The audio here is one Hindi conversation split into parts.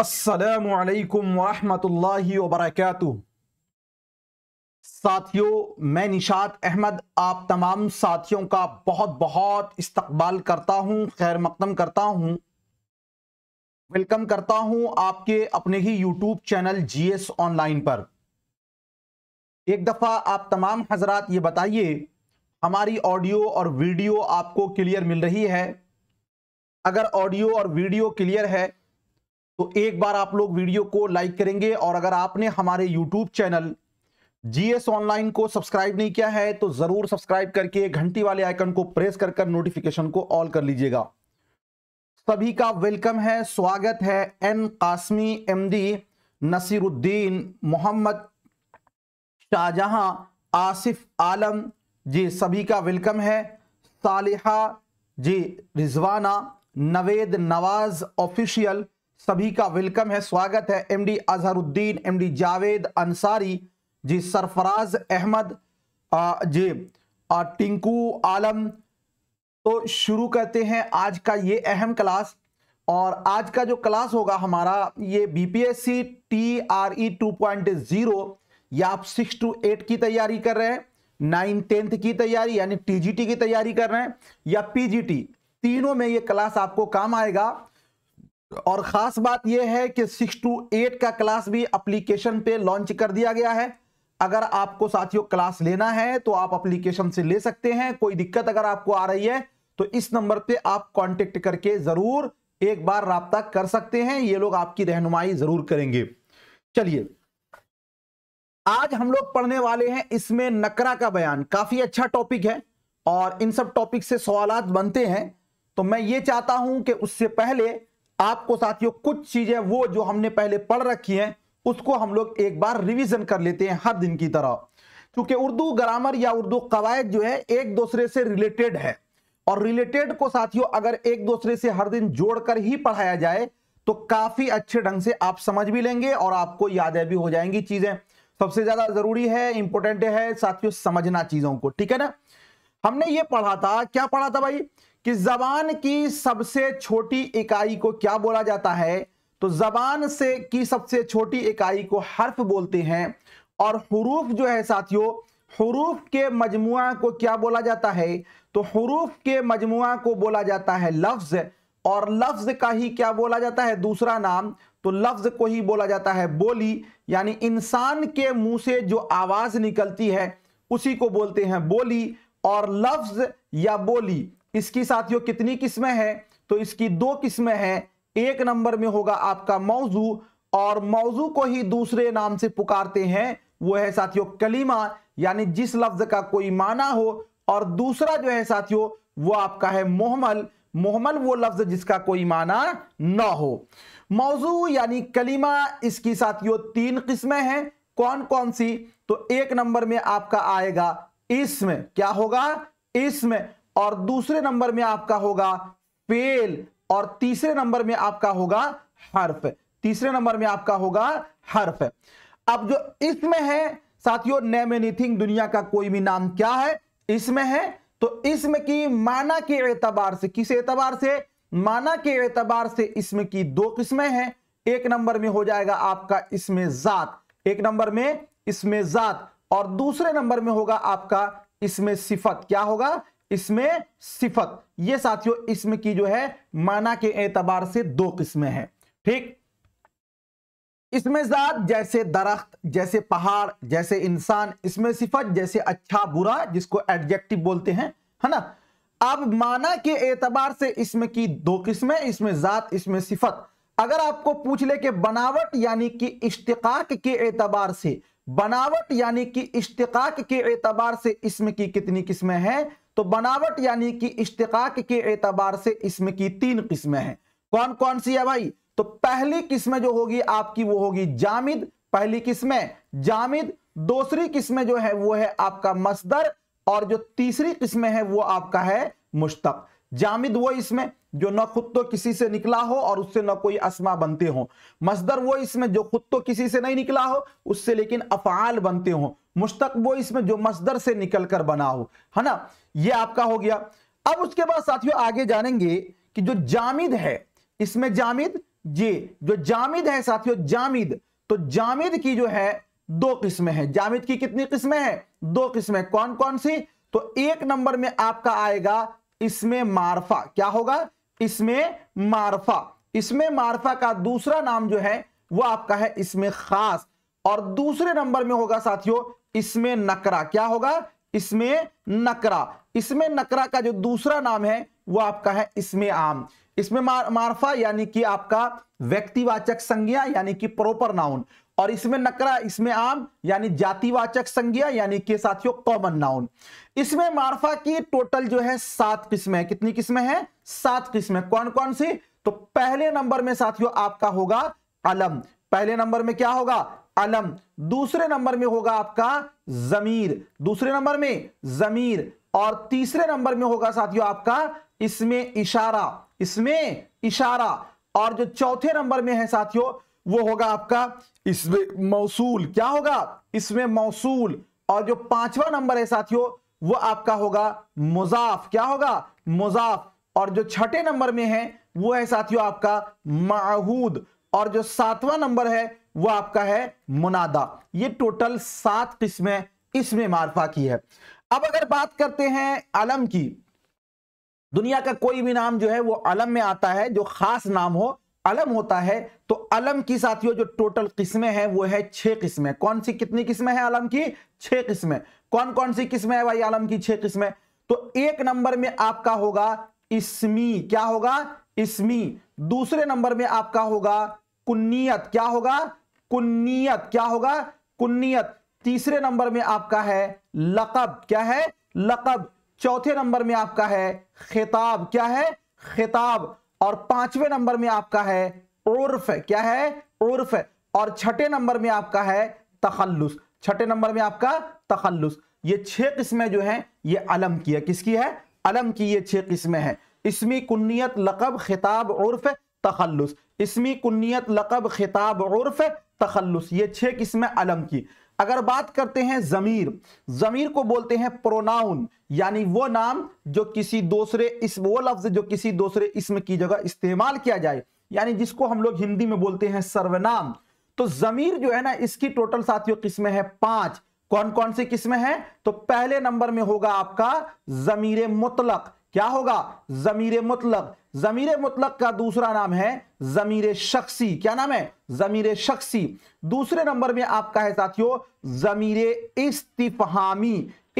असलकम वरहमतुल्लाहि वरक साथियों मैं निशात अहमद आप तमाम साथियों का बहुत बहुत इस्तकबाल करता हूं खैर मकदम करता हूं वेलकम करता हूं आपके अपने ही यूट्यूब चैनल एस ऑनलाइन पर एक दफ़ा आप तमाम हजरात ये बताइए हमारी ऑडियो और वीडियो आपको क्लियर मिल रही है अगर ऑडियो और वीडियो क्लियर है तो एक बार आप लोग वीडियो को लाइक करेंगे और अगर आपने हमारे यूट्यूब चैनल जीएस ऑनलाइन को सब्सक्राइब नहीं किया है तो जरूर सब्सक्राइब करके घंटी वाले आइकन को प्रेस कर कर नोटिफिकेशन को ऑल कर लीजिएगा सभी का वेलकम है स्वागत है एन कासमी एमडी नसीरुद्दीन मोहम्मद शाहजहां आसिफ आलम जी सभी का वेलकम है सालिहा जी रिजवाना नवेद नवाज ऑफिशियल सभी का वेलकम है स्वागत है एमडी अजहरुद्दीन एमडी जावेद अंसारी जी सरफराज अहमद जी टिंकू आलम तो शुरू करते हैं आज का ये अहम क्लास और आज का जो क्लास होगा हमारा ये बीपीएससी टीआरई 2.0 या आप सिक्स टू एट की तैयारी कर रहे हैं नाइन टेंथ की तैयारी यानी टीजीटी की तैयारी कर रहे हैं या पीजीटी तीनों में ये क्लास आपको काम आएगा और खास बात यह है कि सिक्स टू एट का क्लास भी अप्लीकेशन पे लॉन्च कर दिया गया है अगर आपको साथियों क्लास लेना है तो आप अप्लीकेशन से ले सकते हैं कोई दिक्कत अगर आपको आ रही है तो इस नंबर पे आप कांटेक्ट करके जरूर एक बार रहा कर सकते हैं ये लोग आपकी रहनुमाई जरूर करेंगे चलिए आज हम लोग पढ़ने वाले हैं इसमें नकरा का बयान काफी अच्छा टॉपिक है और इन सब टॉपिक से सवाल बनते हैं तो मैं ये चाहता हूं कि उससे पहले आपको साथियों कुछ चीजें वो जो हमने पहले पढ़ रखी हैं उसको हम लोग एक बार रिवीजन कर लेते हैं हर दिन की तरह क्योंकि उर्दू ग्रामर या उर्दू कवायद जो है एक दूसरे से रिलेटेड है और रिलेटेड को साथियों अगर एक दूसरे से हर दिन जोड़कर ही पढ़ाया जाए तो काफी अच्छे ढंग से आप समझ भी लेंगे और आपको यादें भी हो जाएंगी चीजें सबसे ज्यादा जरूरी है इंपॉर्टेंट है साथियों समझना चीजों को ठीक है ना हमने ये पढ़ा था क्या पढ़ा था भाई कि जबान की सबसे छोटी इकाई को क्या बोला जाता है तो जबान से की सबसे छोटी इकाई को हर्फ बोलते हैं और हरूफ जो है साथियों हरूफ के मजमु को क्या बोला जाता है तो हरूफ के मजमु को बोला जाता है लफ्ज और लफ्ज का ही क्या बोला जाता है दूसरा नाम तो लफ्ज को ही बोला जाता है बोली यानी इंसान के मुंह से जो आवाज निकलती है उसी को बोलते हैं बोली और लफ्ज या बोली इसकी साथियों कितनी किस्में हैं तो इसकी दो किस्में हैं एक नंबर में होगा आपका मौजू और मौजू को ही दूसरे नाम से पुकारते हैं वो है साथियों कलीमा यानी जिस लफ्ज का कोई माना हो और दूसरा जो है साथियों वो आपका है मोहमल मोहमल वो लफ्ज जिसका कोई माना ना हो मौजू यानी कलीमा इसकी साथियों तीन किस्में हैं कौन कौन सी तो एक नंबर में आपका आएगा इसम क्या होगा इसम और दूसरे नंबर में आपका होगा पेल और तीसरे नंबर में आपका होगा हर्फ तीसरे नंबर में आपका होगा हर्फ अब जो इसमें है साथियों नेम एनीथिंग दुनिया का कोई भी नाम क्या है इसमें है तो इसमें की माना के एतबार से किस एतबार से माना के एतबार से इसमें की दो किस्में हैं एक नंबर में हो जाएगा आपका इसमें जात एक नंबर में इसमें जात और दूसरे नंबर में होगा आपका इसमें सिफत क्या होगा इसमें सिफत ये साथियों इसम की जो है माना के एतबार से दो किस्में हैं ठीक इसमें जात जैसे दरख्त जैसे पहाड़ जैसे इंसान इसमें सिफत जैसे अच्छा बुरा जिसको एडजेक्टिव बोलते हैं है ना अब माना के एतबार से इसम की दो किस्में इसमें जात इसमें सिफत अगर आपको पूछ ले कि बनावट यानी कि इश्तकाक के एतबार से बनावट यानी कि इश्तकाक के एतबार से इसम की कितनी किस्में हैं तो बनावट यानी कि इश्तकाक के एतबार से इसमें की तीन किस्में हैं कौन कौन सी है भाई तो पहली किस्म जो होगी आपकी वो होगी जामिद पहली किस्म जामिद दूसरी किस्म जो है वो है आपका मसदर और जो तीसरी किस्म है वो आपका है मुश्तक जामिद वो इसमें जो न खुद तो किसी से निकला हो और उससे न कोई असमा बनते हो मसदर वो इसमें जो खुद तो किसी से नहीं निकला हो उससे लेकिन अफाल बनते हो मुश्तक वो इसमें जो मजदर से निकल कर बना हो है ना ये आपका हो गया अब उसके बाद साथियों आगे जानेंगे कि जो जामिद है इसमें जामिद जी जो जामिद है साथियों जामिद तो जामिद की जो है दो किस्में हैं जामिद की कितनी किस्में हैं दो किस्में कौन कौन सी तो एक नंबर में आपका आएगा इसमें मारफा क्या होगा इसमें मारफा इसमें मारफा का दूसरा नाम जो है वो आपका है इसमें खास और दूसरे नंबर में होगा साथियों इसमें नकरा क्या होगा इसमें नकरा इसमें नकरा का जो दूसरा नाम है वो आपका है इसमें आम इसमें मार, मार्फा यानी कि आपका व्यक्तिवाचक संज्ञा यानी कि प्रोपर नाउन और इसमें नकरा इसमें आम यानी जातिवाचक संज्ञा यानी कि साथियों कॉमन नाउन इसमें मार्फा की टोटल जो है सात किस्में कितनी किस्में हैं सात किस्में कौन कौन सी तो पहले नंबर में साथियों आपका होगा अलम पहले नंबर में क्या होगा अलम दूसरे नंबर में होगा आपका जमीर दूसरे नंबर में जमीर और तीसरे नंबर में होगा साथियों आपका इसमें इशारा इसमें इशारा और जो चौथे नंबर में है साथियों वो होगा आपका इसमें मौसूल क्या होगा इसमें मौसूल और जो पांचवा नंबर है साथियों वो आपका होगा मुजाफ क्या होगा मुजाफ और जो छठे नंबर में है वो है साथियों आपका माहूद और जो सातवां नंबर है वो आपका है मुनादा ये टोटल सात किस्में इसमें मारफा की है अब अगर बात करते हैं अलम की दुनिया का कोई भी नाम जो है वो अलम में आता है जो खास नाम हो अलम होता है तो अलम की साथियों जो टोटल किस्में हैं वो है छह किस्में कौन सी कितनी किस्में हैं अलम की छह किस्में कौन कौन सी किस्में है भाई आलम की छह किस्में तो एक नंबर में आपका होगा इसमी क्या होगा इसमी दूसरे नंबर में आपका होगा कुन्नीत क्या होगा कुन्नीत क्या होगा कुन्नीत तीसरे नंबर में आपका है लकब क्या है लकब चौथे नंबर में आपका है खिताब क्या है खिताब और पांचवें नंबर में आपका है उर्फ क्या है उर्फ और छठे नंबर में आपका है तखल्लुस छठे नंबर में आपका तखल्लुस ये छह किस्में जो हैं ये अलम की है किसकी है अलम की ये छह किस्में हैं इसमें कुन्नीत लकब खिताब उर्फ तखल्लुस इसमी कुन्नीत लकब खिताब उर्फ तखलस ये छह किस्में अलम की अगर बात करते हैं ज़मीर ज़मीर को बोलते हैं प्रोनाउन यानी वो नाम जो किसी दूसरे इसम वो लफ्ज़ जो किसी दूसरे इसम की जगह इस्तेमाल किया जाए यानी जिसको हम लोग हिंदी में बोलते हैं सर्वनाम तो ज़मीर जो है ना इसकी टोटल साथियों किस्में हैं पांच कौन कौन सी किस्में हैं तो पहले नंबर में होगा आपका ज़मीर मुतलक क्या होगा ज़मीर मुतलक ज़मीर मुतलक का दूसरा नाम है ज़मीर शख्सी क्या नाम है ज़मीर शख्सी दूसरे नंबर में आपका है साथियों ज़मीर इस्तिफहामी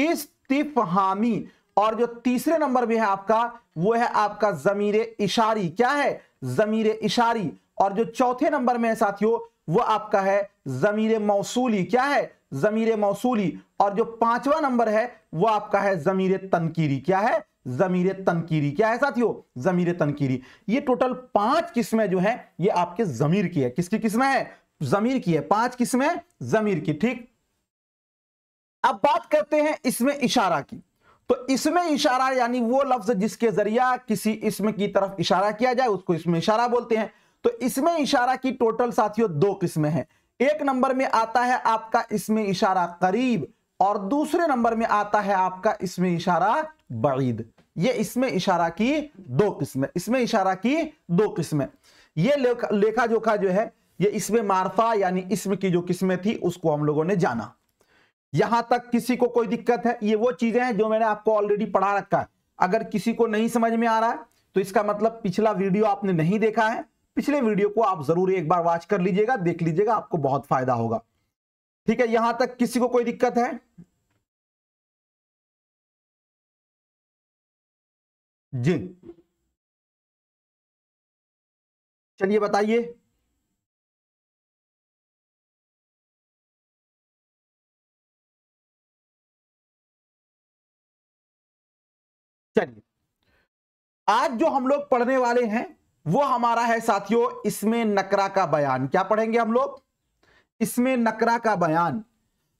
इस्तिफहामी और जो तीसरे नंबर में है आपका वो है आपका ज़मीर इशारी क्या है ज़मीर इशारी और जो चौथे नंबर में है साथियों वो आपका है ज़मीर मौसूली क्या है ज़मीर मौसूली और जो पांचवा नंबर है वो आपका है ज़मीर तनकीरी क्या है ज़मीर तनकीरी क्या है साथियों ज़मीर तनकीरी ये टोटल पांच किस्में जो है ये आपके ज़मीर की है किसकी किस्में है ज़मीर की है पांच किस्में ज़मीर की ठीक अब बात करते हैं इसमें इशारा की तो इसमें इशारा यानी वो लफ्ज जिसके जरिया किसी इसम की तरफ इशारा किया जाए उसको इसमें इशारा बोलते हैं तो इसमें इशारा की टोटल साथियों दो किस्में हैं एक नंबर में आता है आपका इसमें इशारा करीब और दूसरे नंबर में आता है आपका इसमें इशारा बईद ये इसमें इशारा की दो किस्में इसमें इशारा की दो किस्में ये लेखा जोखा जो है ये इसमें मारफा यानी इसम की जो किस्में थी उसको हम लोगों ने जाना यहां तक किसी को कोई दिक्कत है ये वो चीजें हैं जो मैंने आपको ऑलरेडी पढ़ा रखा है अगर किसी को नहीं समझ में आ रहा है तो इसका मतलब पिछला वीडियो आपने नहीं देखा है पिछले वीडियो को आप जरूर एक बार वॉच कर लीजिएगा देख लीजिएगा आपको बहुत फायदा होगा ठीक है यहां तक किसी को कोई दिक्कत है जी चलिए बताइए चलिए आज जो हम लोग पढ़ने वाले हैं वो हमारा है साथियों इसमें नकरा का बयान क्या पढ़ेंगे हम लोग इसमें नकरा का बयान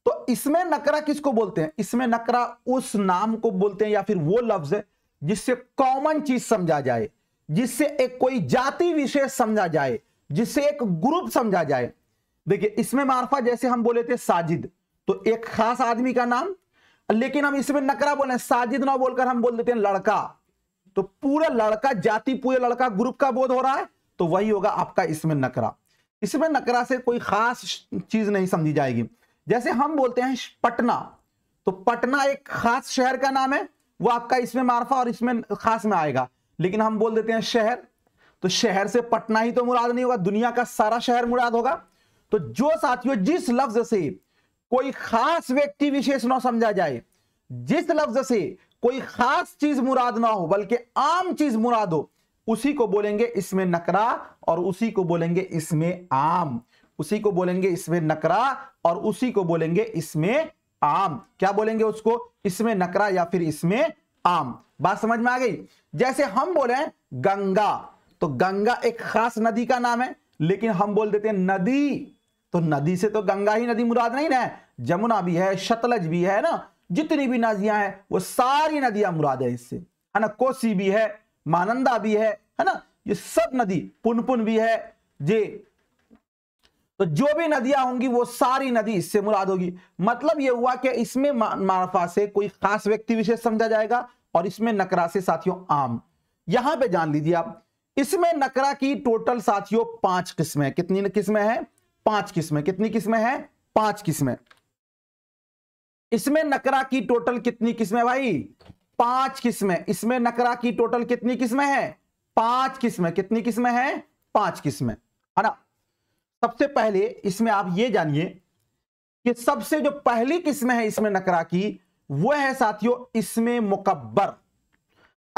तो इसमें नकरा किसको बोलते हैं इसमें नकरा उस नाम को बोलते हैं या फिर वो लफ्ज है जिससे कॉमन चीज समझा जाए जिससे एक कोई जाति विशेष समझा जाए जिससे एक ग्रुप समझा जाए देखिए इसमें मार्फा जैसे हम बोले थे साजिद तो एक खास आदमी का नाम लेकिन हम इसमें नकरा बोले साजिद ना बोलकर हम बोल देते हैं लड़का तो पूरा लड़का जाति पूरे लड़का ग्रुप का बोध हो रहा है तो वही होगा आपका इसमें नकरा इसमें नकरा से कोई खास चीज नहीं समझी जाएगी जैसे हम बोलते हैं पटना तो पटना एक खास शहर का नाम है वो आपका इसमें मार्फा और इसमें खास में आएगा लेकिन हम बोल देते हैं शहर तो शहर से पटना ही तो मुराद नहीं होगा दुनिया का सारा शहर मुराद होगा तो जो साथियों जिस लफ्ज से कोई खास व्यक्ति विशेष ना समझा जाए जिस लफ्ज से कोई खास चीज मुराद ना हो बल्कि आम चीज मुराद हो उसी को बोलेंगे इसमें नकरा और उसी को बोलेंगे इसमें आम उसी को बोलेंगे इसमें नकरा और उसी को बोलेंगे इसमें आम क्या बोलेंगे उसको इसमें नकरा या फिर इसमें आम बात समझ में आ गई जैसे हम बोले गंगा तो गंगा एक खास नदी का नाम है लेकिन हम बोल देते हैं नदी तो नदी से तो गंगा ही नदी मुराद नहीं ना जमुना भी है शतलज भी है ना जितनी भी नदियां हैं वो सारी नदियां मुराद है इससे है ना कोसी भी है मानंदा भी है है ना ये सब नदी पुनपुन भी है जे तो जो भी नदियां होंगी वो सारी नदी इससे मुराद होगी मतलब ये हुआ कि इसमें मारफा से कोई खास व्यक्ति विशेष समझा जाएगा और इसमें नकरा से साथियों आम यहां पे जान लीजिए आप इसमें नकरा की टोटल साथियों पांच किस्में कितनी किस्में हैं पांच किस्में कितनी किस्में हैं पांच किस्में इसमें नकरा की टोटल कितनी किस्में भाई पांच किस्में इसमें नकरा की टोटल कितनी किस्में हैं पांच किस्में कितनी किस्में हैं पांच किस्में है ना सबसे पहले इसमें आप ये जानिए कि सबसे जो पहली किस्म है इसमें नकरा की वह है साथियों इसमें मुकब्बर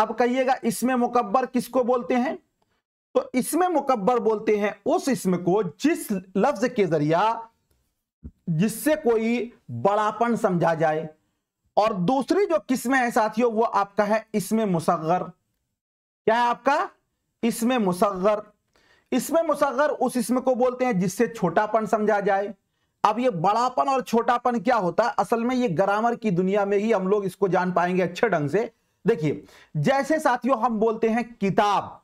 अब कहिएगा इसमें मुकब्बर किसको बोलते हैं तो इसमें मुकब्बर बोलते हैं उस इसम को जिस लफ्ज के जरिया जिससे कोई बड़ापन समझा जाए और दूसरी जो किस्म है साथियों वो आपका है इसमें मुसगर क्या है आपका इसमें मुसगर इसमें मुसगर उस इसम को बोलते हैं जिससे छोटापन समझा जाए अब ये बड़ापन और छोटापन क्या होता है असल में ये ग्रामर की दुनिया में ही हम लोग इसको जान पाएंगे अच्छे ढंग से देखिए जैसे साथियों हम बोलते हैं किताब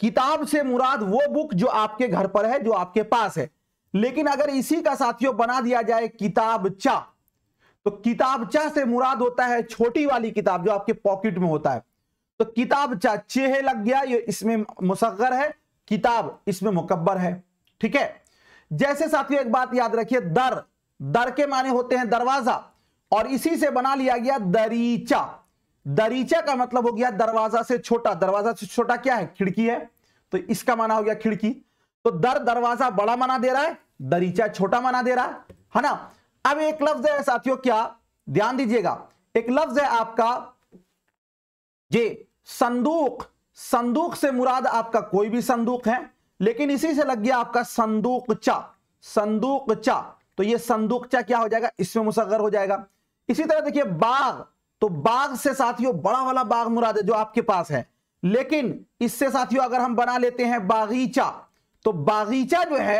किताब से मुराद वो बुक जो आपके घर पर है जो आपके पास है लेकिन अगर इसी का साथियों बना दिया जाए किताबचा तो किताबचा से मुराद होता है छोटी वाली किताब जो आपके पॉकेट में होता है तो किताब चा चेह लग गया ये इसमें मुसगर है किताब इसमें मुकबर है ठीक है जैसे साथियों एक बात याद रखिए दर दर के माने होते हैं दरवाजा और इसी से बना लिया गया दरीचा दरीचा का मतलब हो गया दरवाजा से छोटा दरवाजा से छोटा क्या है खिड़की है तो इसका माना हो गया खिड़की तो दर दरवाजा बड़ा माना दे रहा है दरीचा छोटा माना दे रहा है है ना अब एक लफ्ज है साथियों क्या ध्यान दीजिएगा एक लफ्ज है आपका जे संदूक संदूक से मुराद आपका कोई भी संदूक है लेकिन इसी से लग गया आपका संदूक चा संदूक चा तो ये संदूक चा क्या हो जाएगा इसमें मुसगर हो जाएगा इसी तरह देखिए बाग तो बाग से साथियों बड़ा वाला बाग मुराद है जो आपके पास है लेकिन इससे साथियों अगर हम बना लेते हैं बागीचा तो बागीचा जो है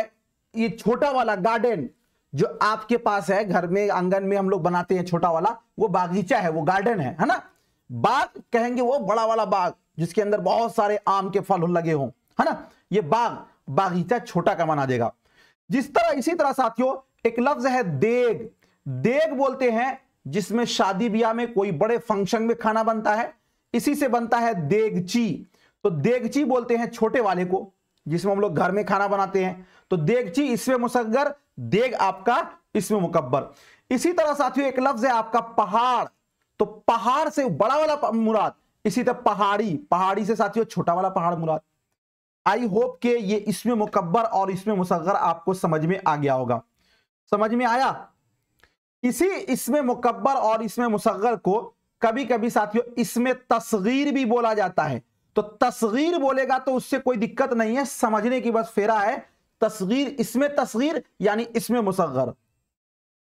ये छोटा वाला गार्डन जो आपके पास है घर में आंगन में हम लोग बनाते हैं छोटा वाला वो बागीचा है वो गार्डन है है ना बाग कहेंगे वो बड़ा वाला बाग जिसके अंदर बहुत सारे आम के फल लगे हों है ना ये बाग बागीचा छोटा का माना देगा जिस तरह इसी तरह साथियों एक लफ्ज है देग देग बोलते हैं जिसमें शादी ब्याह में कोई बड़े फंक्शन में खाना बनता है इसी से बनता है देगची तो देगची बोलते हैं छोटे वाले को जिसमें हम लोग घर में खाना बनाते हैं तो देगची इसमें मुसगर देग आपका इसमें मुकबर इसी तरह साथियों एक लफ्ज है आपका पहाड़ तो पहाड़ से बड़ा वाला मुराद इसी तरह पहाड़ी पहाड़ी से साथियों छोटा वाला पहाड़ मुराद आई होप के ये इसमें मुकबर और इसमें मुसगर आपको समझ में आ गया होगा समझ में आया इसी इसमें मुकबर और इसमें मुसगर को कभी कभी साथियों इसमें तस्गीर भी बोला जाता है तो तस्गीर बोलेगा तो उससे कोई दिक्कत नहीं है समझने की बस फेरा है तस्गीर इसमें तस्गीर यानी इसमें मुसगर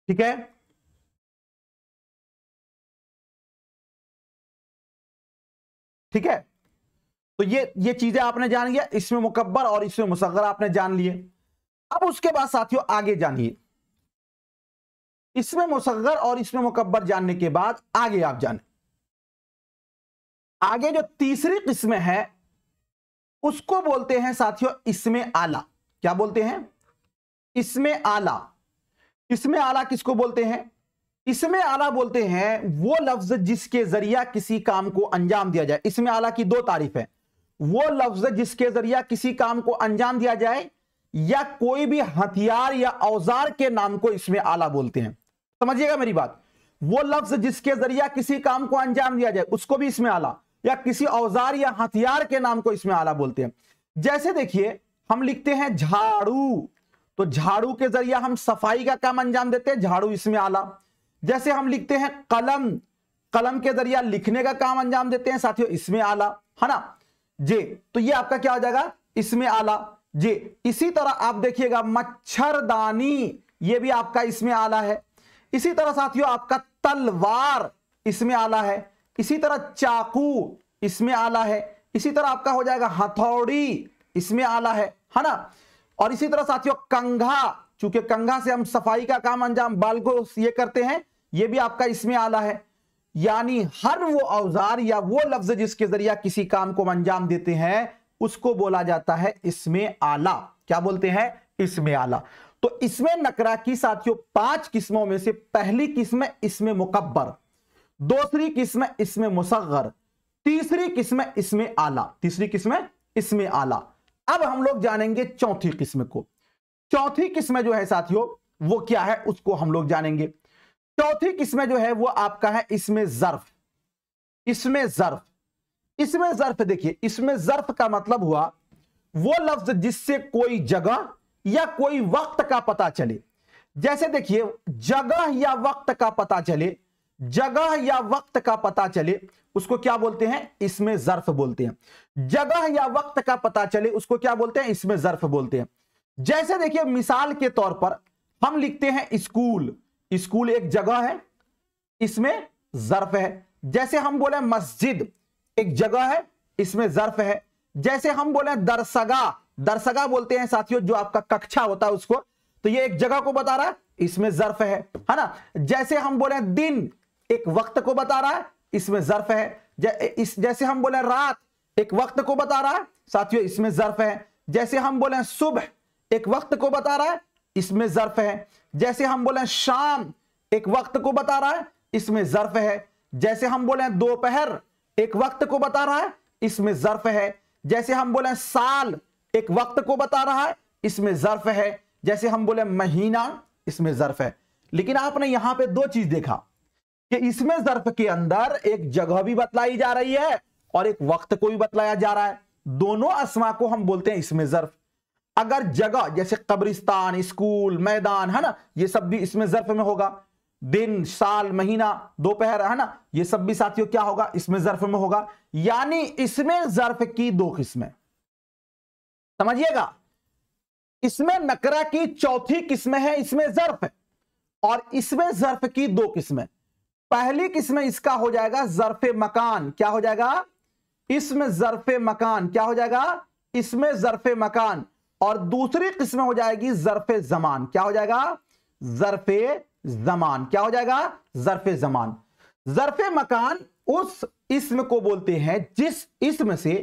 ठीक है ठीक है तो ये ये चीजें आपने जान लिया इसमें मुकबर और इसमें मुसगर आपने जान लिए अब उसके बाद साथियों आगे जानिए इसमें मुसगर और इसमें मुकबर जानने के बाद आगे आप जाने आगे जो तीसरी किस्म है उसको बोलते हैं साथियों इसमें आला क्या बोलते हैं इसमें आला इसमें आला किसको बोलते हैं इसमें आला बोलते हैं वो लफ्ज जिसके जरिया किसी काम को अंजाम दिया जाए इसमें आला की दो तारीफ है वो लफ्ज जिसके जरिया किसी काम को अंजाम दिया जाए या कोई भी हथियार या औजार के नाम को इसमें आला बोलते हैं समझिएगा मेरी बात वो लफ्ज जिसके जरिया किसी काम को अंजाम दिया जाए उसको भी इसमें आला या किसी औजार या हथियार के नाम को इसमें आला बोलते हैं जैसे देखिए हम लिखते हैं झाड़ू तो झाड़ू के जरिया हम सफाई का काम अंजाम देते हैं झाड़ू इसमें आला जैसे हम लिखते हैं कलम कलम के जरिया लिखने का काम अंजाम देते हैं साथियों इसमें आला है ना जे तो ये आपका क्या हो जाएगा इसमें आला जे इसी तरह आप देखिएगा मच्छरदानी ये भी आपका इसमें आला है इसी तरह साथियों आपका तलवार इसमें आला है इसी तरह चाकू इसमें आला है इसी तरह आपका हो जाएगा हथौड़ी इसमें आला है है ना और इसी तरह साथियों कंघा चूंकि कंघा से हम सफाई का काम अंजाम बाल को ये करते हैं ये भी आपका इसमें आला है यानी हर वो औजार या वो लफ्ज जिसके जरिए किसी काम को अंजाम देते हैं उसको बोला जाता है इसमें आला क्या बोलते हैं इसमें आला तो इसमें नकरा की साथियों पांच किस्मों में से पहली किस्म इसमें मुकबर दूसरी किस्म इसमें मुसगर तीसरी किस्म इसमें आला तीसरी किस्म इसमें आला अब हम लोग जानेंगे चौथी किस्म को चौथी किस्म जो है साथियों वो क्या है उसको हम लोग जानेंगे चौथी किस्में जो है वो आपका है इसमें जर्फ इसमें जर्फ इसमें जर्फ देखिए इसमें जर्फ का मतलब हुआ वो लफ्ज जिससे कोई जगह या कोई वक्त का पता चले जैसे देखिए जगह या वक्त का पता चले जगह या वक्त का पता चले उसको क्या बोलते हैं इसमें जर्फ बोलते हैं जगह या वक्त का पता चले उसको क्या बोलते हैं इसमें जर्फ बोलते हैं जैसे देखिए मिसाल के तौर पर हम लिखते हैं स्कूल स्कूल एक जगह है इसमें जर्फ है जैसे हम बोले मस्जिद एक जगह है इसमें जर्फ है जैसे हम बोले दरसगा दरसगा बोलते हैं साथियों जो आपका कक्षा होता है उसको तो ये एक जगह को बता रहा है इसमें जर्फ है है ना जैसे हम बोले दिन एक वक्त को बता रहा है इसमें जर्फ है जै, इस, जैसे हम बोले रात एक वक्त को बता रहा है साथियों इसमें जर्फ है जैसे हम बोले सुबह एक वक्त को बता रहा है इसमें जर्फ है जैसे हम बोले शाम एक वक्त को बता रहा है इसमें जर्फ है जैसे हम बोले दोपहर एक वक्त को बता रहा है इसमें जर्फ है जैसे हम बोले साल एक वक्त को बता रहा है इसमें जर्फ है जैसे हम बोले महीना इसमें जर्फ है लेकिन आपने यहां पे दो चीज देखा कि इसमें जर्फ के अंदर एक जगह भी बतलाई जा रही है और एक वक्त को भी बतलाया जा रहा है दोनों असमा को हम बोलते हैं इसमें जर्फ अगर जगह जैसे कब्रिस्तान स्कूल मैदान है ना ये सब भी इसमें जर्फ में होगा दिन साल महीना दोपहर है ना ये सब भी साथियों क्या होगा इसमें जर्फ में होगा यानी इसमें जर्फ की दो किस्में समझिएगा इसमें नकरा की चौथी किस्में है इसमें जर्फ है और इसमें जर्फ की दो किस्में पहली किस्म इसका हो जाएगा जर्फ मकान क्या हो जाएगा इसमें जर्फ मकान क्या हो जाएगा इसमें जर्फ मकान और दूसरी किस्म हो जाएगी जरफ जमान क्या हो जाएगा जरफ जमान क्या हो जाएगा जरफ जमान जरफ मकान उस इसम को बोलते हैं जिस इसम से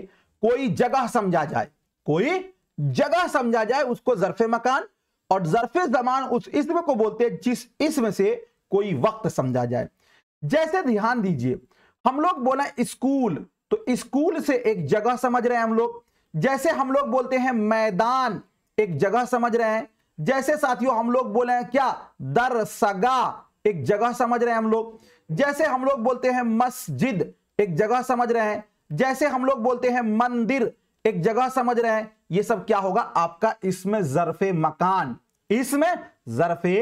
कोई जगह समझा जाए कोई जगह समझा जाए उसको जरफ मकान और जरफ जमान उस इसम को बोलते हैं जिस इसम से कोई वक्त समझा जाए जैसे ध्यान दीजिए हम लोग बोला स्कूल तो स्कूल से एक जगह समझ रहे हैं हम लोग जैसे हम लोग बोलते हैं मैदान एक जगह समझ रहे हैं जैसे साथियों हम लोग बोले हैं क्या दर सगा एक जगह समझ रहे हैं हम लोग जैसे हम लोग बोलते हैं मस्जिद एक जगह समझ रहे हैं जैसे हम लोग बोलते हैं मंदिर एक जगह समझ रहे हैं ये सब क्या होगा आपका इसमें जरफे मकान इसमें जरफे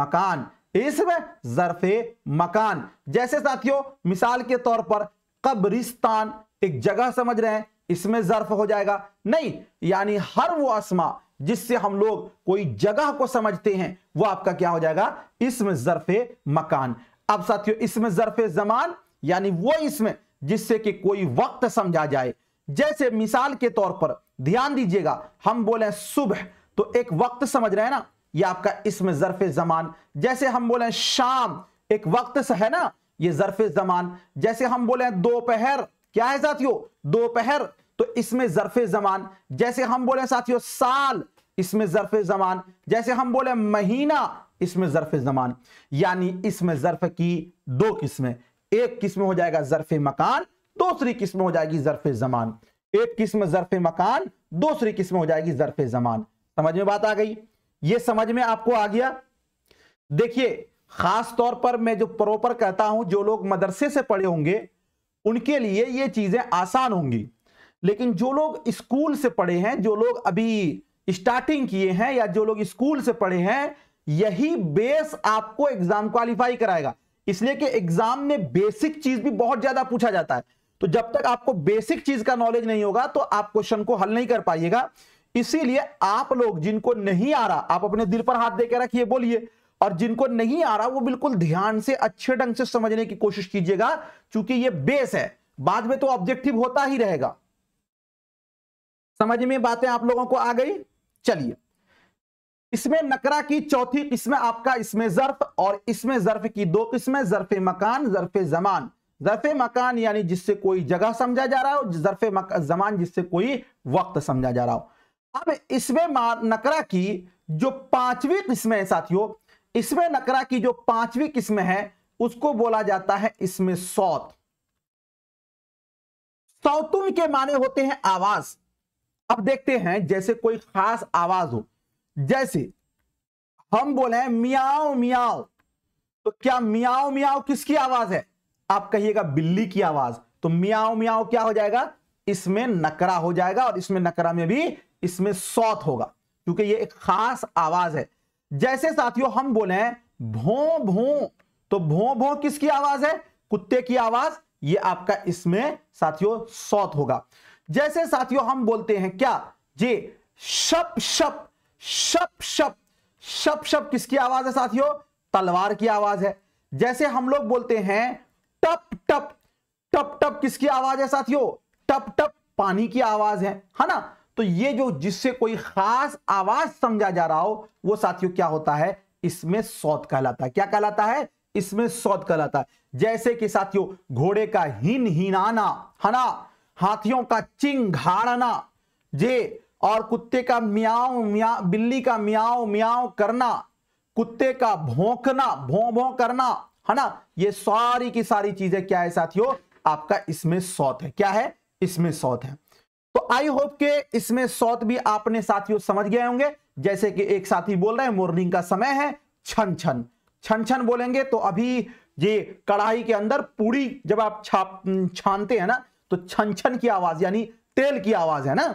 मकान इसमें जरफे मकान जैसे साथियों मिसाल के तौर पर कब्रिस्तान एक जगह समझ रहे हैं इसमें जर्फ हो जाएगा नहीं यानी हर वो आसमा जिससे हम लोग कोई जगह को समझते हैं वो आपका क्या हो जाएगा इसमें जरफे मकान अब साथियों इसमें जरफे जमान यानी वो इसमें जिससे कि कोई वक्त समझा जाए जैसे मिसाल के तौर पर ध्यान दीजिएगा हम बोले सुबह तो एक वक्त समझ रहे हैं ना ये आपका इसमें जरफे जमान जैसे हम बोले शाम एक वक्त है ना ये जरफे जमान जैसे हम बोले दोपहर क्या है साथियों दोपहर तो इसमें जरफे जमान जैसे हम बोले साथियों साल इसमें जरफे जमान जैसे हम बोले महीना इसमें जरफ जमान यानी इसमें जरफ की दो किस्में एक किस्म हो जाएगा जरफ मकान दूसरी किस्म हो जाएगी जरफ जमान एक किस्म जरफ मकान दूसरी किस्म हो जाएगी जरफ जमान समझ में बात आ गई ये समझ में आपको आ गया देखिए खास तौर पर मैं जो प्रॉपर कहता हूं जो लोग मदरसे से पढ़े होंगे उनके लिए ये चीजें आसान होंगी लेकिन जो लोग स्कूल से पढ़े हैं जो लोग अभी स्टार्टिंग किए हैं या जो लोग स्कूल से पढ़े हैं यही बेस आपको एग्जाम क्वालिफाई कराएगा इसलिए कि एग्जाम में बेसिक चीज भी बहुत ज्यादा पूछा जाता है तो जब तक आपको बेसिक चीज का नॉलेज नहीं होगा तो आप क्वेश्चन को हल नहीं कर पाइएगा इसीलिए आप लोग जिनको नहीं आ रहा आप अपने दिल पर हाथ देकर रखिए बोलिए और जिनको नहीं आ रहा वो बिल्कुल ध्यान से अच्छे ढंग से समझने की कोशिश कीजिएगा क्योंकि ये बेस है बाद में तो ऑब्जेक्टिव होता ही रहेगा समझ में बातें आप लोगों को आ गई चलिए इसमें नकरा की चौथी किस्म आपका इसमें जर्फ और इसमें जर्फ की दो किस्में जर्फ मकान जर्फ जमान जर्फ मकान यानी जिससे कोई जगह समझा जा रहा हो जर्फ मक, जमान जिससे कोई वक्त समझा जा रहा हो अब इसमें नकरा की जो पांचवी किस्में है साथियों इसमें नकरा की जो पांचवी किस्म है उसको बोला जाता है इसमें सौत सौतुन के माने होते हैं आवाज अब देखते हैं जैसे कोई खास आवाज हो जैसे हम बोले मियाओ मियाओ तो क्या मियाओ मियाओ किसकी आवाज है आप कहिएगा बिल्ली की आवाज तो मियाओ मियाओ क्या हो जाएगा इसमें नकरा हो जाएगा और इसमें नकरा में भी इसमें सौत होगा क्योंकि ये एक खास आवाज है जैसे साथियों हम बोले भों भो तो भो भों किसकी आवाज है कुत्ते की आवाज ये आपका इसमें साथियों सौत होगा जैसे साथियों हम बोलते हैं क्या जी शप शप शप शप शप शप किसकी आवाज है साथियों तलवार की आवाज है जैसे हम लोग बोलते हैं टप टप टप टप किसकी आवाज है साथियों टप टप पानी की आवाज है है ना तो ये जो जिससे कोई खास आवाज समझा जा रहा हो वो साथियों क्या होता है इसमें सौत कहलाता है क्या कहलाता है इसमें सौत कहलाता है जैसे कि साथियों घोड़े का हीन हीनाना है ना हाथियों का चिंघाड़ना जे और कुत्ते का म्याओ म्या बिल्ली का म्याओ म्याओ करना कुत्ते का भोंकना भों भों करना है ना ये सारी की सारी चीजें क्या है साथियों आपका इसमें सौत है क्या है इसमें सौत है तो आई होप के इसमें सौत भी आपने साथियों समझ गए होंगे जैसे कि एक साथी बोल रहे हैं मॉर्निंग का समय है छन छन छन छन बोलेंगे तो अभी ये कढ़ाई के अंदर पूरी जब आप छाप छानते हैं ना तो छन छन की आवाज यानी तेल की आवाज है ना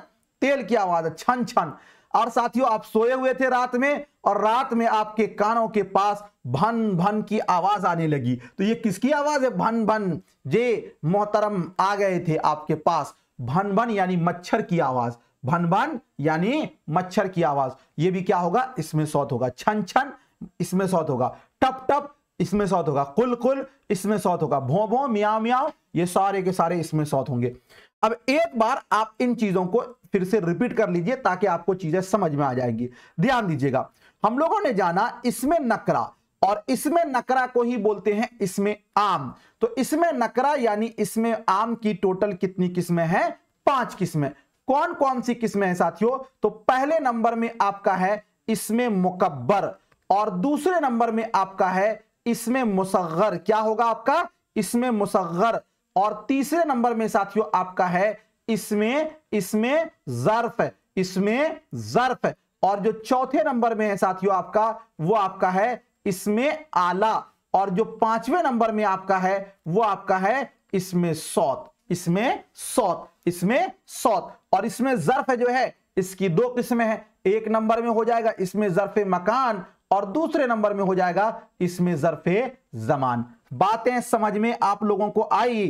तेल की आवाज है छन छन और साथियों आप सोए हुए थे रात में और रात में आपके कानों के पास भन भन की आवाज आने लगी तो ये किसकी आवाज है भन भन जे मोहतरम आ गए थे आपके पास भन भन यानी मच्छर की आवाज भन भन यानी मच्छर की आवाज ये भी क्या होगा इसमें सौत होगा छन छन इसमें सौत होगा टप टप इसमें सौत होगा कुल कुल इसमें सौत होगा भो भो मिया मिया ये सारे के सारे इसमें सौत होंगे अब एक बार आप इन चीजों को फिर से रिपीट कर लीजिए ताकि आपको चीजें समझ में आ जाएंगी ध्यान दीजिएगा हम लोगों ने जाना इसमें नकरा और इसमें नकरा को ही बोलते हैं इसमें आम तो इसमें नकरा यानी इसमें आम की टोटल कितनी किस्में हैं पांच किस्में कौन कौन सी किस्में हैं साथियों तो पहले नंबर में आपका है इसमें मुकबर और दूसरे नंबर में आपका है इसमें मुसगर क्या होगा आपका इसमें मुसगर और तीसरे नंबर में साथियों आपका है इसमें इसमें जर्फ इसमें जर्फ और जो चौथे नंबर में है साथियों आपका वो आपका है इसमें आला और जो पांचवें नंबर में आपका है वो आपका है इसमें सौत इसमें सौत इसमें सौत और इसमें जर्फ जो है इसकी दो किस्में हैं एक नंबर में हो जाएगा इसमें जर्फ मकान और दूसरे नंबर में हो जाएगा इसमें जरफे जमान बातें समझ में आप लोगों को आई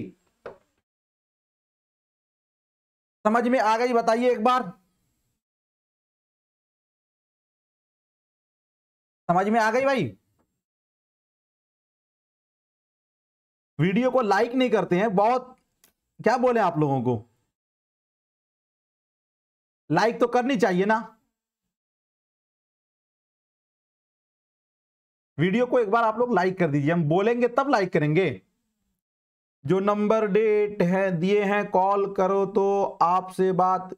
समझ में आ गई बताइए एक बार समझ में आ गई भाई वीडियो को लाइक नहीं करते हैं बहुत क्या बोले आप लोगों को लाइक तो करनी चाहिए ना वीडियो को एक बार आप लोग लाइक कर दीजिए हम बोलेंगे तब लाइक करेंगे जो नंबर डेट है दिए हैं कॉल करो तो आपसे बात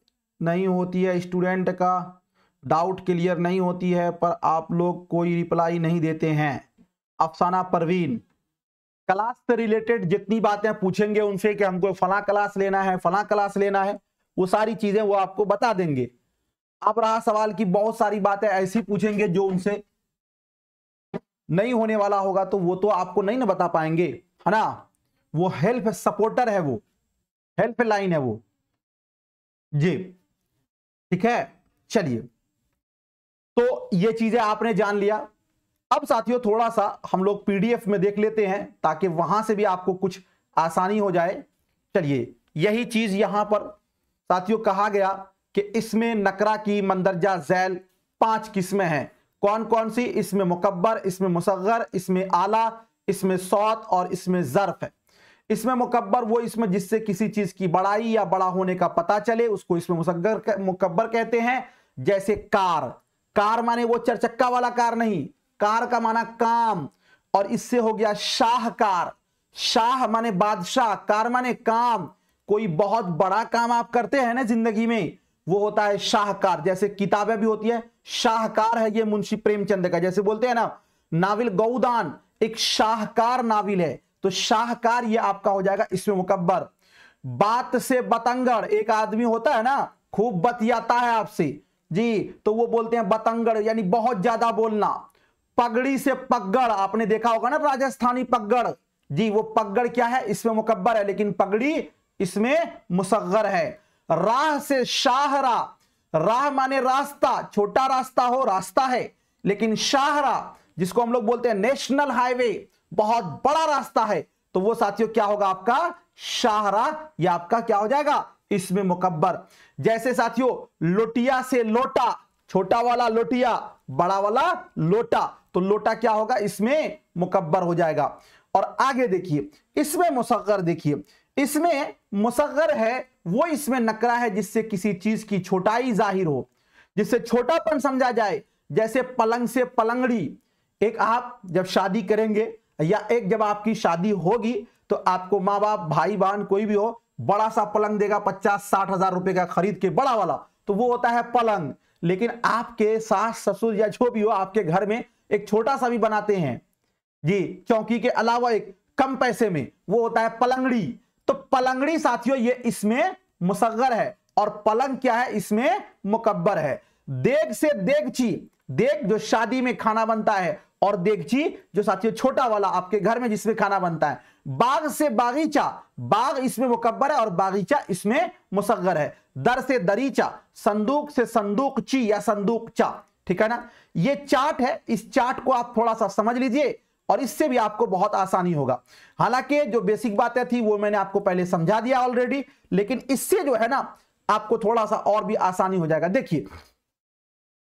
नहीं होती है स्टूडेंट का डाउट क्लियर नहीं होती है पर आप लोग कोई रिप्लाई नहीं देते हैं अफसाना परवीन क्लास से रिलेटेड जितनी बातें पूछेंगे उनसे कि हमको फला क्लास लेना है फला क्लास लेना है वो सारी चीजें वो आपको बता देंगे अब रहा सवाल की बहुत सारी बातें ऐसी पूछेंगे जो उनसे नहीं होने वाला होगा तो वो तो आपको नहीं ना बता पाएंगे है ना वो हेल्प सपोर्टर है वो हेल्प लाइन है वो जी ठीक है चलिए तो ये चीजें आपने जान लिया अब साथियों थोड़ा सा हम लोग पीडीएफ में देख लेते हैं ताकि वहां से भी आपको कुछ आसानी हो जाए चलिए यही चीज यहां पर साथियों कहा गया कि इसमें नकरा की मंदरजा जैल पांच किस्में हैं कौन कौन सी इसमें मुकबर इसमें मुसगर इसमें आला इसमें सौत और इसमें ज़र्फ है इसमें मुकबर वो इसमें जिससे किसी चीज़ की बड़ाई या बड़ा होने का पता चले उसको इसमें मुसगर मुकबर कहते हैं जैसे कार कार माने वो चरचक्का वाला कार नहीं कार का माना काम और इससे हो गया शाहकार शाह माने बादशाह कार माने काम कोई बहुत बड़ा काम आप करते हैं ना जिंदगी में वो होता है शाहकार जैसे किताबें भी होती है शाहकार है ये मुंशी प्रेमचंद का जैसे बोलते हैं ना नाविल गौदान एक शाहकार नाविल है तो शाहकार ये आपका हो जाएगा इसमें मुकबर बात से बतंगड़ एक आदमी होता है ना खूब बतियाता है आपसे जी तो वो बोलते हैं बतंगड़ यानी बहुत ज्यादा बोलना पगड़ी से पगड़ आपने देखा होगा ना राजस्थानी पगड़ जी वो पगड़ क्या है इसमें मुकबर है लेकिन पगड़ी इसमें मुसगर है राह से शाहरा राह माने रास्ता छोटा रास्ता हो रास्ता है लेकिन शाहरा जिसको हम लोग बोलते हैं नेशनल हाईवे बहुत बड़ा रास्ता है तो वो साथियों क्या होगा आपका शाहरा या आपका क्या हो जाएगा इसमें मुकबर जैसे साथियों लोटिया से लोटा छोटा वाला लोटिया बड़ा वाला लोटा तो लोटा क्या होगा इसमें मुकबर हो जाएगा और आगे देखिए इसमें मुसगर देखिए इसमें मुसगर है वो इसमें नकरा है जिससे किसी चीज की छोटाई जाहिर हो जिससे छोटापन समझा जाए जैसे पलंग से पलंगड़ी एक आप जब शादी करेंगे या एक जब आपकी शादी होगी तो आपको माँ बाप भाई बहन कोई भी हो बड़ा सा पलंग देगा पचास साठ हजार रुपए का खरीद के बड़ा वाला तो वो होता है पलंग लेकिन आपके सास ससुर या जो भी हो आपके घर में एक छोटा सा भी बनाते हैं जी चौकी के अलावा एक कम पैसे में वो होता है पलंगड़ी तो पलंगड़ी साथियों ये इसमें मुसगर है और पलंग क्या है इसमें मुकब्बर है देग से देगची देग जो शादी में खाना बनता है और देगची जो साथियों छोटा वाला आपके घर में जिसमें खाना बनता है बाग से बागीचा बाग इसमें मुकब्बर है और बागीचा इसमें मुसगर है दर से दरीचा संदूक से संदूक ची या संदूक चा ठीक है ना ये चार्ट है इस चार्ट को आप थोड़ा सा समझ लीजिए और इससे भी आपको बहुत आसानी होगा हालांकि जो बेसिक बातें थी वो मैंने आपको पहले समझा दिया ऑलरेडी लेकिन इससे जो है ना आपको थोड़ा सा और भी आसानी हो जाएगा देखिए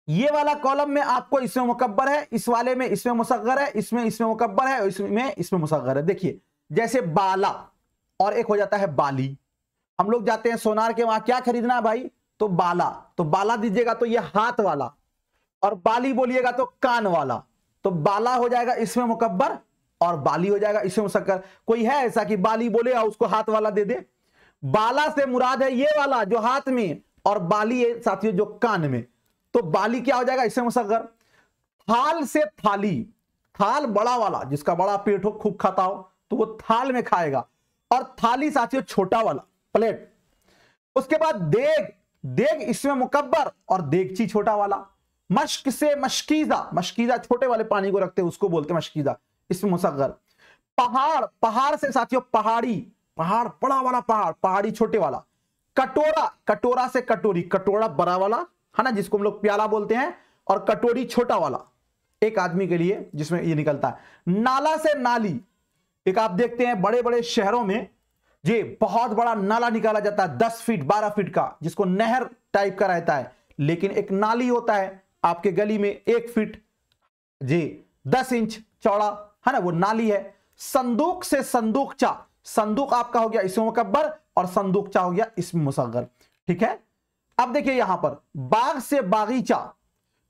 ये वाला कॉलम में आपको इसमें मुकबर है इस वाले में इसमें मुसगर है इसमें इसमें मुकबर है इसमें इसमें मुसगर है देखिए जैसे बाला और एक हो जाता है बाली हम लोग जाते हैं सोनार के वहां क्या खरीदना है भाई तो बाला तो बाला दीजिएगा तो ये हाथ वाला और बाली बोलिएगा तो कान वाला तो बाला हो जाएगा इसमें मुकब्बर और बाली हो जाएगा इसमें मुसक्कर कोई है ऐसा कि बाली बोले और उसको हाथ वाला दे दे बाला से मुराद है ये वाला जो हाथ में और बाली साथियों जो कान में तो बाली क्या हो जाएगा इसमें मुसक्कर थाल से थाली थाल बड़ा वाला जिसका बड़ा पेट हो खूब खाता हो तो वो थाल में खाएगा और थाली साथियों छोटा वाला प्लेट उसके बाद देग देग इसमें मुकब्बर और देगची छोटा वाला मश्क से मशकीजा मशकीजा छोटे वाले पानी को रखते हैं उसको बोलते हैं मशकीजा इसमें मुसगर पहाड़ पहाड़ से साथियों पहाड़ी पहाड़ बड़ा वाला पहाड़ पहाड़ी छोटे वाला कटोरा कटोरा से कटोरी कटोरा बड़ा वाला है ना जिसको हम लोग प्याला बोलते हैं और कटोरी छोटा वाला एक आदमी के लिए जिसमें ये निकलता है नाला से नाली एक आप देखते हैं बड़े बड़े शहरों में ये बहुत बड़ा नाला निकाला जाता है दस फीट बारह फीट का जिसको नहर टाइप का रहता है लेकिन एक नाली होता है आपके गली में एक फीट जी दस इंच चौड़ा है ना वो नाली है संदूक से संदूकचा संदूक आपका हो गया इसमें मुकबर और संदूकचा हो गया इसमें मुसगर ठीक है अब देखिए यहां पर बाग से बागीचा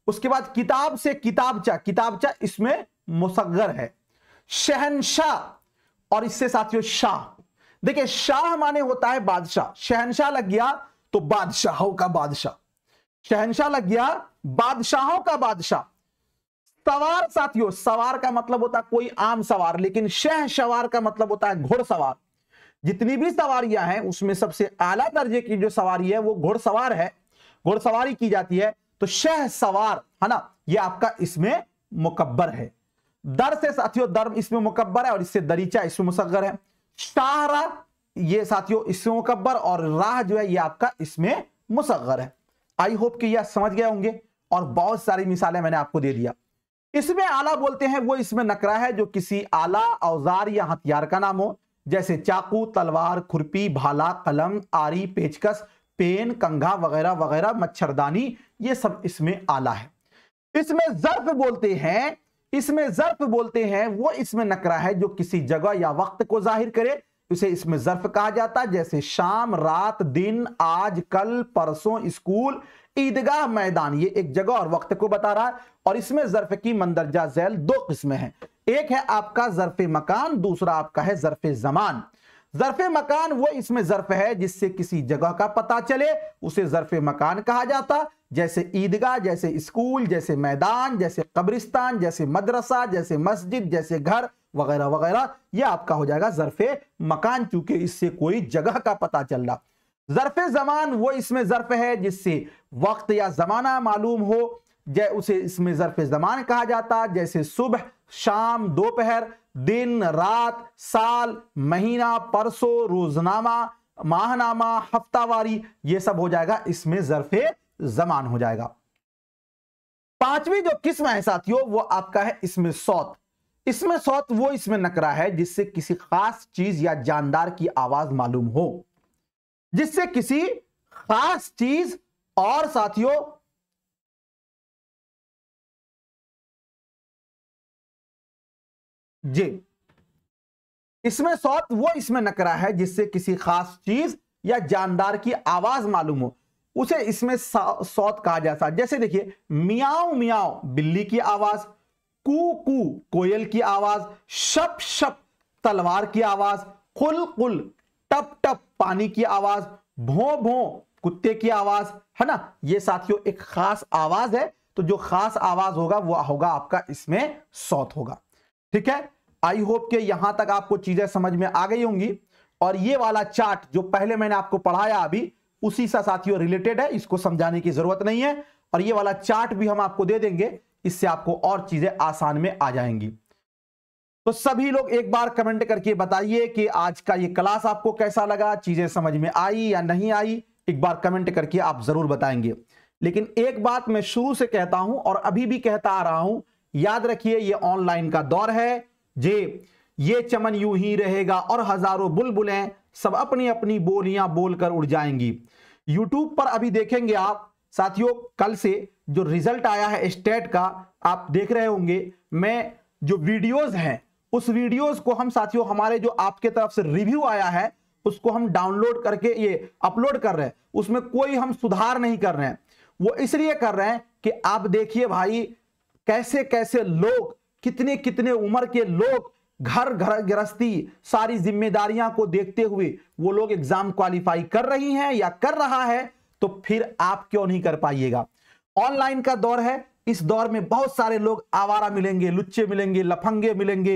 उसके बाद किताब से किताबचा किताबचा इसमें मुसगर है शहनशाह और इससे साथियों शाह देखिए शाह माने होता है बादशाह शहनशाह लग गया तो बादशाह का बादशाह शहनशाह लग गया बादशाहों का बादशाह सवार साथियों सवार का मतलब होता है कोई आम सवार लेकिन शह सवार का मतलब होता है घोड़सवार जितनी भी सवारियां हैं उसमें सबसे आला दर्जे की जो सवारी है वो घोड़सवार है घोड़सवारी की जाती है तो शह सवार है ना ये आपका इसमें मुकबर है दर से साथियों दर इसमें मुकबर है और इससे दरीचा इसमें मुसगर है शाहरा ये साथियों इसमें मुकबर और राह जो है ये आपका इसमें मुसगर है आई होप कि यह समझ गए होंगे और बहुत सारी मिसालें मैंने आपको दे दिया इसमें आला बोलते हैं वो इसमें नकरा है जो किसी आला औजार या हथियार का नाम हो जैसे चाकू तलवार खुरपी भाला कलम आरी पेचकस पेन कंघा वगैरह वगैरह मच्छरदानी ये सब इसमें आला है इसमें जर्फ बोलते हैं इसमें जर्फ बोलते हैं वो इसमें नकरा है जो किसी जगह या वक्त को जाहिर करे उसे इसमें जर्फ कहा जाता है जैसे शाम रात दिन आज कल परसों स्कूल ईदगाह मैदान ये एक जगह और वक्त को बता रहा है और इसमें जर्फ की मंदरजा जैल दो किस्में हैं एक है आपका जर्फ मकान दूसरा आपका है जर्फ जमान जरफ मकान वो इसमें जर्फ है जिससे किसी जगह का पता चले उसे जरफ मकान कहा जाता जैसे ईदगाह जैसे स्कूल जैसे मैदान जैसे कब्रिस्तान जैसे मदरसा जैसे मस्जिद जैसे घर वगैरह वगैरह ये आपका हो जाएगा जरफे मकान चूंकि इससे कोई जगह का पता चल रहा जरफ जमान वो इसमें जरफ है जिससे वक्त या जमाना मालूम हो जय उसे इसमें जरफ जमान कहा जाता है जैसे सुबह शाम दोपहर दिन रात साल महीना परसों रोजनामा माहनामा हफ्तावारी ये सब हो जाएगा इसमें जरफे जमान हो जाएगा पांचवी जो किस्म है साथियों वो आपका है इसमें सौत इसमें सौत वो इसमें नकरा है जिससे किसी खास चीज या जानदार की आवाज मालूम हो जिससे किसी खास चीज और साथियों जी इसमें सौत वो इसमें नकरा है जिससे किसी खास चीज या जानदार की आवाज मालूम हो उसे इसमें सौत कहा जाता है जैसे देखिए मियाओ मियाओ बिल्ली की आवाज कू कू कोयल की आवाज शप शप तलवार की आवाज कुल कुल टप टप पानी की आवाज भों भों कुत्ते की आवाज है ना ये साथियों एक खास आवाज है तो जो खास आवाज होगा वो होगा आपका इसमें सौत होगा ठीक है आई होप के यहां तक आपको चीजें समझ में आ गई होंगी और ये वाला चार्ट जो पहले मैंने आपको पढ़ाया अभी उसी सा साथियों रिलेटेड है इसको समझाने की जरूरत नहीं है और ये वाला चार्ट भी हम आपको दे देंगे इससे आपको और चीजें आसान में आ जाएंगी तो सभी लोग एक बार कमेंट करके बताइए कि आज का ये क्लास आपको कैसा लगा चीजें समझ में आई या नहीं आई एक बार कमेंट करके आप जरूर बताएंगे लेकिन एक बात मैं शुरू से कहता हूं और अभी भी कहता आ रहा हूं याद रखिए ये ऑनलाइन का दौर है जे ये चमन यूं ही रहेगा और हजारों बुलबुलें सब अपनी अपनी बोलियां बोलकर उड़ जाएंगी यूट्यूब पर अभी देखेंगे आप साथियों कल से जो रिजल्ट आया है स्टेट का आप देख रहे होंगे मैं जो वीडियोस हैं उस वीडियोस को हम साथियों हमारे जो आपके तरफ से रिव्यू आया है उसको हम डाउनलोड करके ये अपलोड कर रहे हैं उसमें कोई हम सुधार नहीं कर रहे हैं वो इसलिए कर रहे हैं कि आप देखिए भाई कैसे कैसे लोग कितने कितने उम्र के लोग घर घर गृहस्थी सारी जिम्मेदारियां को देखते हुए वो लोग एग्जाम क्वालिफाई कर रही हैं या कर रहा है तो फिर आप क्यों नहीं कर पाइएगा ऑनलाइन का दौर है इस दौर में बहुत सारे लोग आवारा मिलेंगे लुच्चे मिलेंगे लफंगे मिलेंगे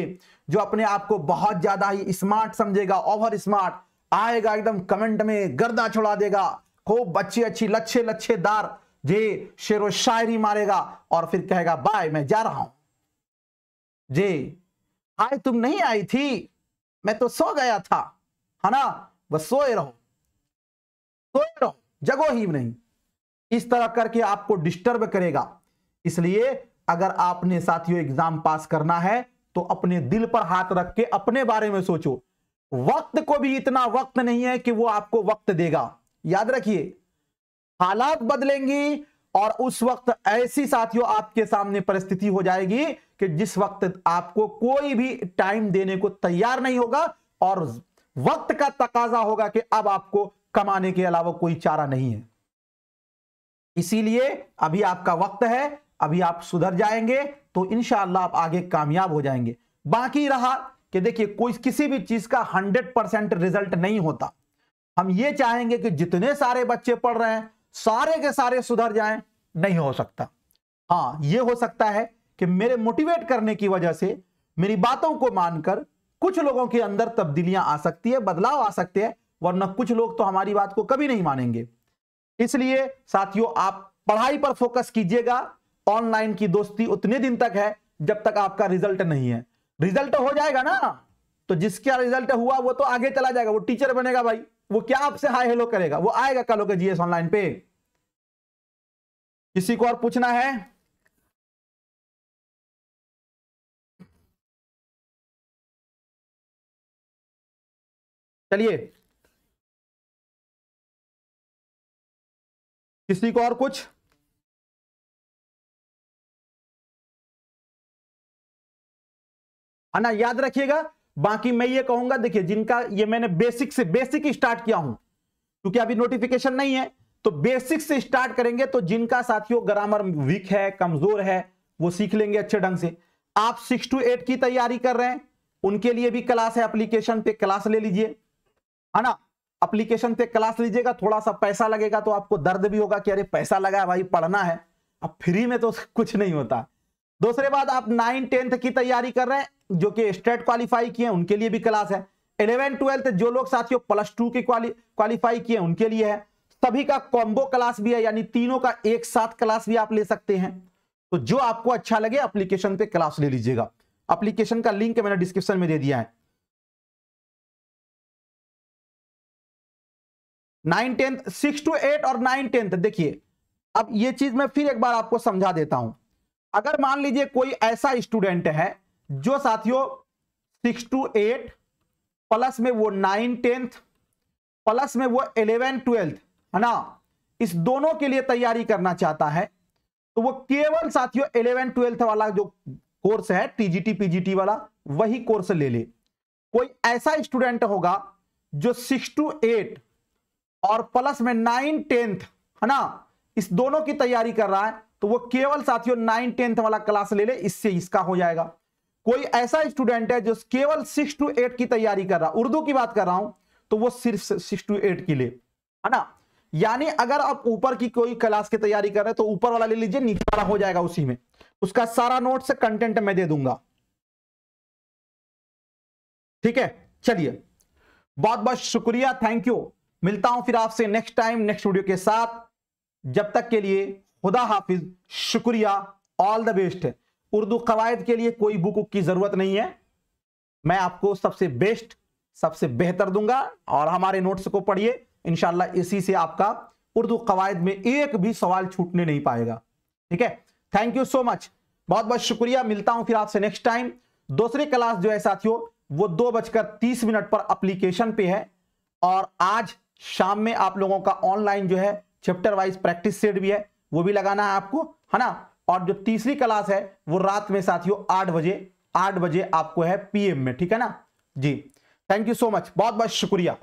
जो अपने आप को बहुत ज्यादा ही स्मार्ट समझेगा ओवर स्मार्ट आएगा एकदम कमेंट में गर्दा छुड़ा देगा खूब अच्छी अच्छी लच्छे लच्छेदार जे शेर शायरी मारेगा और फिर कहेगा बाय मैं जा रहा हूं जे आए तुम नहीं आई थी मैं तो सो गया था है ना बस सोए रहो सोए रहो जगह ही नहीं इस तरह करके आपको डिस्टर्ब करेगा इसलिए अगर आपने साथियों एग्जाम पास करना है तो अपने दिल पर हाथ रख के अपने बारे में सोचो वक्त को भी इतना वक्त नहीं है कि वो आपको वक्त देगा याद रखिए हालात बदलेंगी और उस वक्त ऐसी साथियों आपके सामने परिस्थिति हो जाएगी कि जिस वक्त आपको कोई भी टाइम देने को तैयार नहीं होगा और वक्त का तकाजा होगा कि अब आपको कमाने के अलावा कोई चारा नहीं है इसीलिए अभी आपका वक्त है अभी आप सुधर जाएंगे तो इनशाला आप आगे कामयाब हो जाएंगे बाकी रहा कि देखिए कोई किसी भी चीज का हंड्रेड परसेंट रिजल्ट नहीं होता हम ये चाहेंगे कि जितने सारे बच्चे पढ़ रहे हैं सारे के सारे सुधर जाए नहीं हो सकता हाँ ये हो सकता है कि मेरे मोटिवेट करने की वजह से मेरी बातों को मानकर कुछ लोगों के अंदर तब्दीलियां आ सकती है बदलाव आ सकते हैं वरना कुछ लोग तो हमारी बात को कभी नहीं मानेंगे इसलिए साथियों आप पढ़ाई पर फोकस कीजिएगा ऑनलाइन की दोस्ती उतने दिन तक है जब तक आपका रिजल्ट नहीं है रिजल्ट हो जाएगा ना तो जिसका रिजल्ट हुआ वो तो आगे चला जाएगा वो टीचर बनेगा भाई वो क्या आपसे हाय हेलो करेगा वो आएगा कल होगा जीएस ऑनलाइन पे किसी को और पूछना है चलिए किसी को और कुछ है ना याद रखिएगा बाकी मैं ये कहूंगा देखिए जिनका ये मैंने बेसिक से बेसिक स्टार्ट किया हूं क्योंकि अभी नोटिफिकेशन नहीं है तो बेसिक से स्टार्ट करेंगे तो जिनका साथियों ग्रामर वीक है कमजोर है वो सीख लेंगे अच्छे ढंग से आप सिक्स टू एट की तैयारी कर रहे हैं उनके लिए भी क्लास है एप्लीकेशन पे क्लास ले लीजिए है ना अप्लीकेशन से क्लास लीजिएगा थोड़ा सा पैसा लगेगा तो आपको दर्द भी होगा कि अरे पैसा लगा भाई पढ़ना है अब फ्री में तो कुछ नहीं होता दूसरे बात आप नाइन टेंथ की तैयारी कर रहे हैं जो कि स्टेट क्वालिफाई किए उनके लिए भी क्लास है इलेवन ट्वेल्थ जो लोग साथियों प्लस टू की क्वालिफाई किए उनके लिए है सभी का कॉम्बो क्लास भी है यानी तीनों का एक साथ क्लास भी आप ले सकते हैं तो जो आपको अच्छा लगे एप्लीकेशन पे क्लास ले लीजिएगा एप्लीकेशन का लिंक मैंने डिस्क्रिप्शन में दे दिया है nine tenth six to eight और नाइन टेंथ देखिए अब ये चीज मैं फिर एक बार आपको समझा देता हूं अगर मान लीजिए कोई ऐसा स्टूडेंट है जो साथियों सिक्स टू एट प्लस में वो नाइन टेंथ प्लस में वो इलेवन ट्वेल्थ है ना इस दोनों के लिए तैयारी करना चाहता है तो वो केवल साथियों इलेवन ट्वेल्थ वाला जो कोर्स है टीजीटी पीजीटी वाला वही कोर्स ले ले कोई ऐसा स्टूडेंट होगा जो सिक्स टू एट और प्लस में नाइन टेंथ है ना इस दोनों की तैयारी कर रहा है तो वो केवल साथियों नाइन टेंथ वाला क्लास ले ले इससे इसका हो जाएगा कोई ऐसा स्टूडेंट है जो केवल सिक्स टू एट की तैयारी कर रहा उर्दू की बात कर रहा हूं तो वो सिर्फ सिक्स टू एट की ले है ना यानी अगर आप ऊपर की कोई क्लास की तैयारी कर रहे हैं तो ऊपर वाला ले लीजिए नीचे वाला हो जाएगा उसी में उसका सारा नोट से कंटेंट मैं दे दूंगा ठीक है चलिए बहुत बहुत शुक्रिया थैंक यू मिलता हूं फिर आपसे नेक्स्ट टाइम नेक्स्ट वीडियो के साथ जब तक के लिए खुदा हाफिज शुक्रिया ऑल द बेस्ट उर्दू कवायद के लिए कोई बुक की जरूरत नहीं है मैं आपको सबसे बेस्ट सबसे बेहतर दूंगा और हमारे नोट्स को पढ़िए इनशाला इसी से आपका उर्दू कवायद में एक भी सवाल छूटने नहीं पाएगा ठीक है थैंक यू सो मच बहुत बहुत शुक्रिया मिलता हूं फिर आपसे नेक्स्ट टाइम दूसरी क्लास जो है साथियों वो दो बजकर तीस मिनट पर अप्लीकेशन पे है और आज शाम में आप लोगों का ऑनलाइन जो है चैप्टर वाइज प्रैक्टिस सेट भी है वो भी लगाना है आपको है ना और जो तीसरी क्लास है वो रात में साथियों आठ बजे आठ बजे आपको है पीएम में ठीक है ना जी थैंक यू सो मच बहुत बहुत शुक्रिया